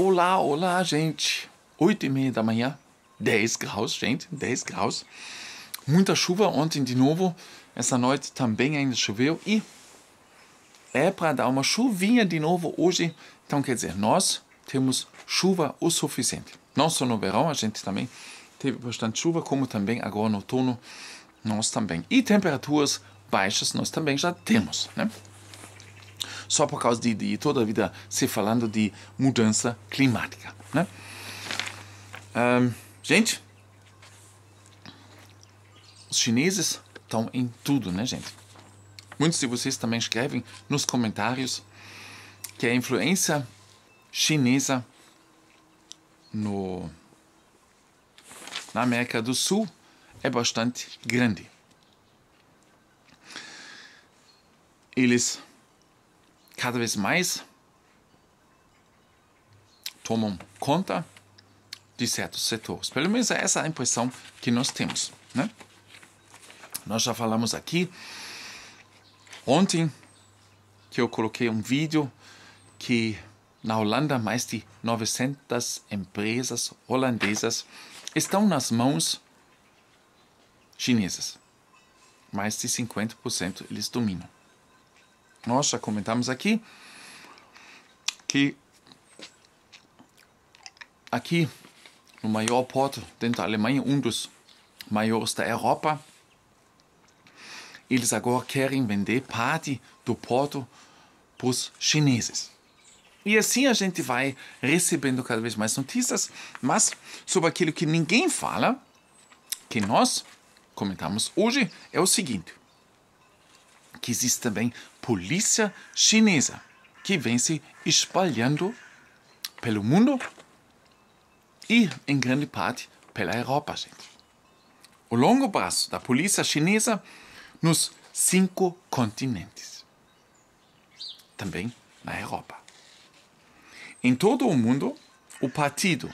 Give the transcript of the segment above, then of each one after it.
Olá, olá, gente. Oito e meia da manhã, 10 graus, gente, 10 graus. Muita chuva ontem de novo. Essa noite também ainda choveu e é para dar uma chuvinha de novo hoje. Então, quer dizer, nós temos chuva o suficiente. Não só no verão, a gente também teve bastante chuva, como também agora no outono, nós também. E temperaturas baixas nós também já temos, né? Só por causa de, de toda a vida se falando de mudança climática. Né? Um, gente, os chineses estão em tudo, né, gente? Muitos de vocês também escrevem nos comentários que a influência chinesa no, na América do Sul é bastante grande. Eles cada vez mais tomam conta de certos setores. Pelo menos é essa a impressão que nós temos. Né? Nós já falamos aqui ontem que eu coloquei um vídeo que na Holanda mais de 900 empresas holandesas estão nas mãos chinesas. Mais de 50% eles dominam. Nós já comentamos aqui que aqui no maior porto dentro da Alemanha, um dos maiores da Europa, eles agora querem vender parte do porto para os chineses. E assim a gente vai recebendo cada vez mais notícias, mas sobre aquilo que ninguém fala, que nós comentamos hoje, é o seguinte: que existe também polícia chinesa, que vem se espalhando pelo mundo e, em grande parte, pela Europa, gente. O longo braço da polícia chinesa nos cinco continentes, também na Europa. Em todo o mundo, o partido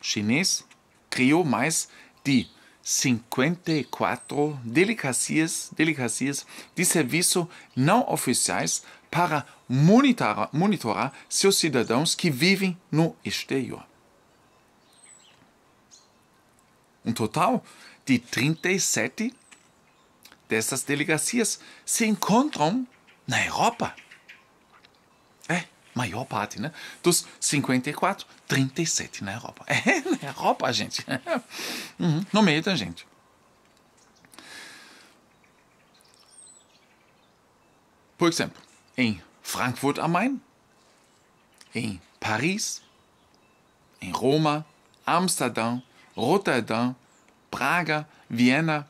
chinês criou mais de 54 delegacias, delegacias de serviço não oficiais para monitorar, monitorar seus cidadãos que vivem no exterior. Um total de 37 dessas delegacias se encontram na Europa maior parte né, dos 54, 37 na Europa. É na Europa, gente. Uhum, no meio da gente. Por exemplo, em Frankfurt am Main, em Paris, em Roma, Amsterdã, Rotterdam, Praga, Viena,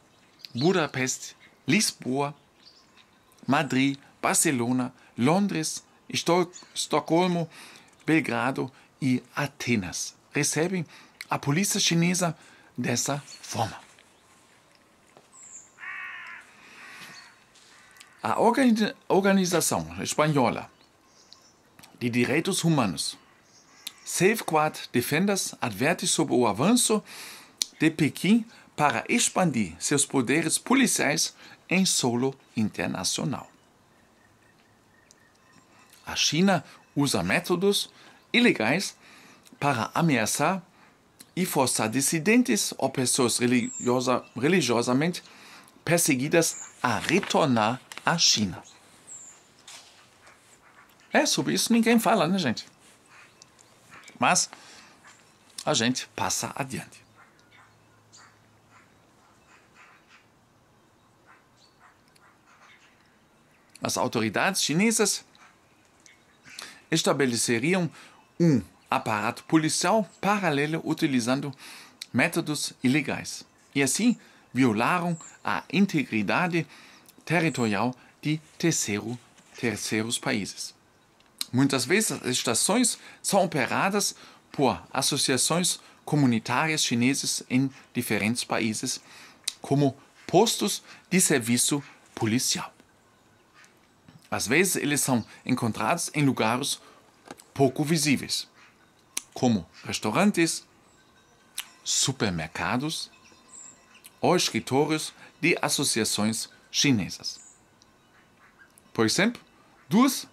Budapeste, Lisboa, Madrid, Barcelona, Londres, Estocolmo, Belgrado e Atenas recebem a polícia chinesa dessa forma. A Organização Espanhola de Direitos Humanos, Safeguard Defenders, adverte sobre o avanço de Pequim para expandir seus poderes policiais em solo internacional. A China usa métodos ilegais para ameaçar e forçar dissidentes ou pessoas religiosa, religiosamente perseguidas a retornar à China. É, sobre isso ninguém fala, né, gente? Mas a gente passa adiante. As autoridades chinesas estabeleceriam um aparato policial paralelo utilizando métodos ilegais e assim violaram a integridade territorial de terceiro, terceiros países. Muitas vezes as estações são operadas por associações comunitárias chinesas em diferentes países como postos de serviço policial. Às vezes eles são encontrados em lugares pouco visíveis, como restaurantes, supermercados ou escritórios de associações chinesas. Por exemplo, duas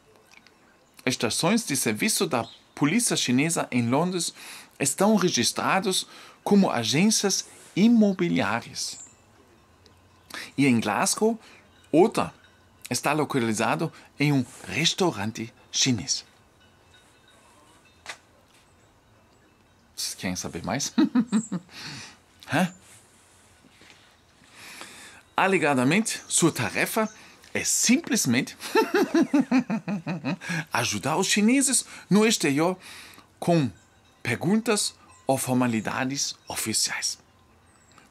estações de serviço da polícia chinesa em Londres estão registradas como agências imobiliárias. E em Glasgow, outra está localizado em um restaurante chinês. Vocês querem saber mais? Hã? Alegadamente, sua tarefa é simplesmente ajudar os chineses no exterior com perguntas ou formalidades oficiais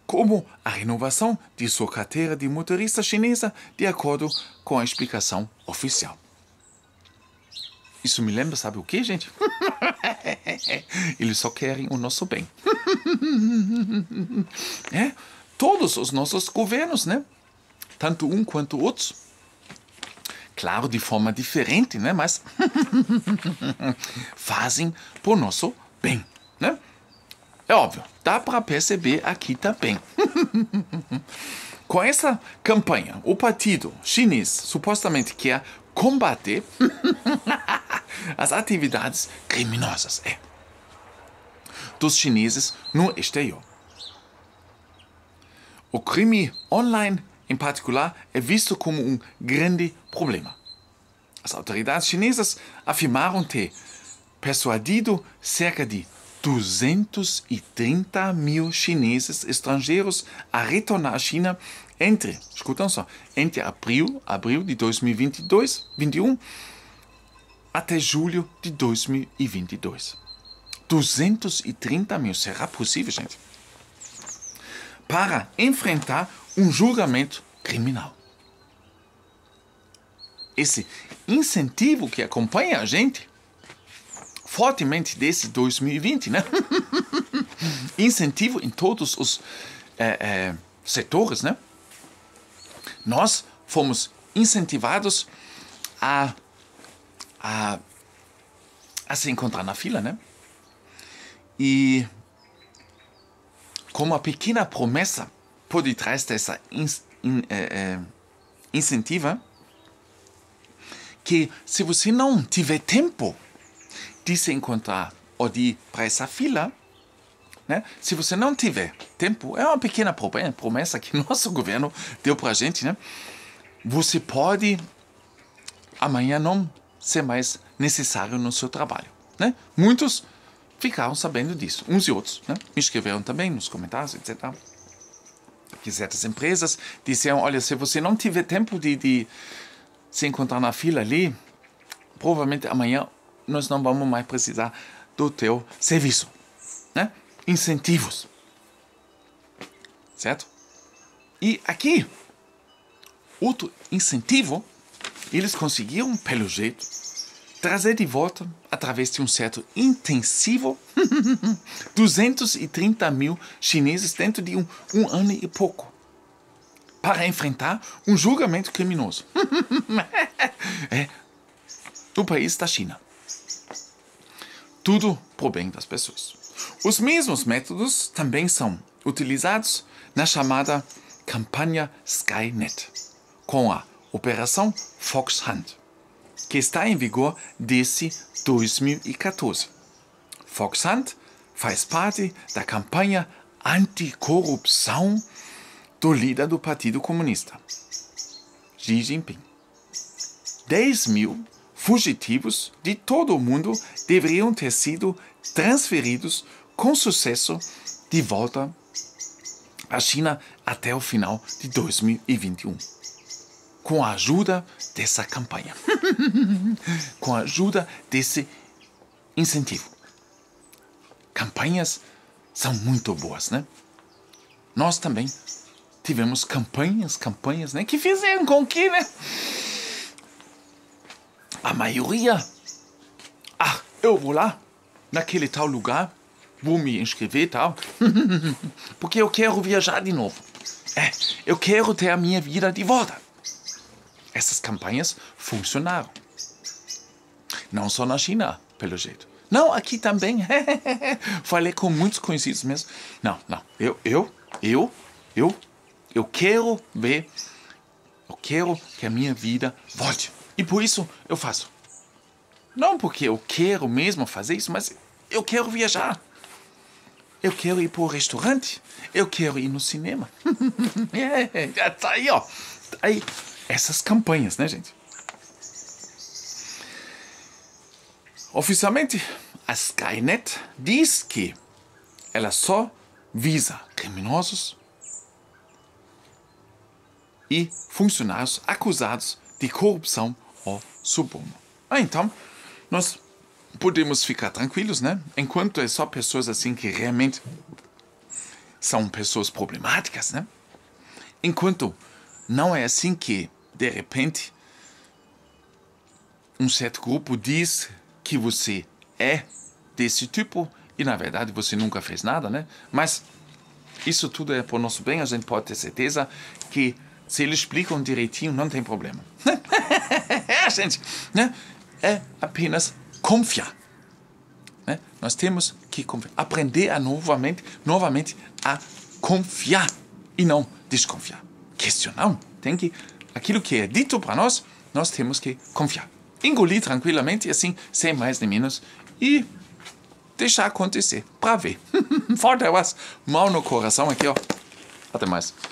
como a renovação de sua carteira de motorista chinesa, de acordo com a explicação oficial. Isso me lembra, sabe o que, gente? Eles só querem o nosso bem. É? Todos os nossos governos, né? Tanto um quanto outro. Claro, de forma diferente, né? Mas fazem por nosso bem. É óbvio, dá para perceber aqui também. Com essa campanha, o partido chinês supostamente quer combater as atividades criminosas é, dos chineses no exterior. O crime online, em particular, é visto como um grande problema. As autoridades chinesas afirmaram ter persuadido cerca de 230 mil chineses estrangeiros a retornar à China entre, escutam só, entre abril, abril de 2022, 21 até julho de 2022. 230 mil, será possível, gente? Para enfrentar um julgamento criminal. Esse incentivo que acompanha a gente fortemente desde 2020, né? Incentivo em todos os é, é, setores, né? Nós fomos incentivados a, a, a se encontrar na fila, né? E como a pequena promessa por detrás dessa in, in, é, é incentiva, que se você não tiver tempo de se encontrar ou de para essa fila, né? se você não tiver tempo, é uma pequena é promessa que nosso governo deu para a gente, né? você pode amanhã não ser mais necessário no seu trabalho. Né? Muitos ficaram sabendo disso, uns e outros. Né? Me escreveram também nos comentários, etc. Que certas empresas disseram: olha, se você não tiver tempo de, de se encontrar na fila ali, provavelmente amanhã nós não vamos mais precisar do teu serviço, né? Incentivos, certo? E aqui, outro incentivo, eles conseguiram, pelo jeito, trazer de volta, através de um certo intensivo, 230 mil chineses dentro de um, um ano e pouco para enfrentar um julgamento criminoso. é, do país da China tudo para o bem das pessoas. Os mesmos métodos também são utilizados na chamada campanha Skynet, com a Operação Fox Hunt, que está em vigor desde 2014. Fox Hunt faz parte da campanha anticorrupção do líder do Partido Comunista, Xi Jinping. 10 mil fugitivos de todo o mundo deveriam ter sido transferidos com sucesso de volta à China até o final de 2021. Com a ajuda dessa campanha, com a ajuda desse incentivo. Campanhas são muito boas, né? Nós também tivemos campanhas, campanhas, né? Que fizeram com que, né? A maioria. Ah, eu vou lá, naquele tal lugar, vou me inscrever e tal, porque eu quero viajar de novo. É, eu quero ter a minha vida de volta. Essas campanhas funcionaram. Não só na China, pelo jeito. Não, aqui também. Falei com muitos conhecidos mesmo. Não, não. Eu, eu, eu, eu, eu quero ver. Eu quero que a minha vida volte. E por isso eu faço. Não porque eu quero mesmo fazer isso, mas eu quero viajar. Eu quero ir para o restaurante. Eu quero ir no cinema. é, já tá aí, ó. Tá aí. Essas campanhas, né, gente? Oficialmente, a Skynet diz que ela só visa criminosos e funcionários acusados de corrupção o suborno. Ah, então, nós podemos ficar tranquilos, né? Enquanto é só pessoas assim que realmente são pessoas problemáticas, né? Enquanto não é assim que, de repente, um certo grupo diz que você é desse tipo e na verdade você nunca fez nada, né? Mas isso tudo é por nosso bem, a gente pode ter certeza que se eles explicam direitinho, não tem problema. é, gente, né? é apenas confiar. Né? Nós temos que confiar. aprender a novamente, novamente a confiar e não desconfiar. Questionar, tem que aquilo que é dito para nós, nós temos que confiar. Engolir tranquilamente, assim, sem mais nem menos, e deixar acontecer, para ver. Forte abraço, mão no coração aqui, ó. Até mais.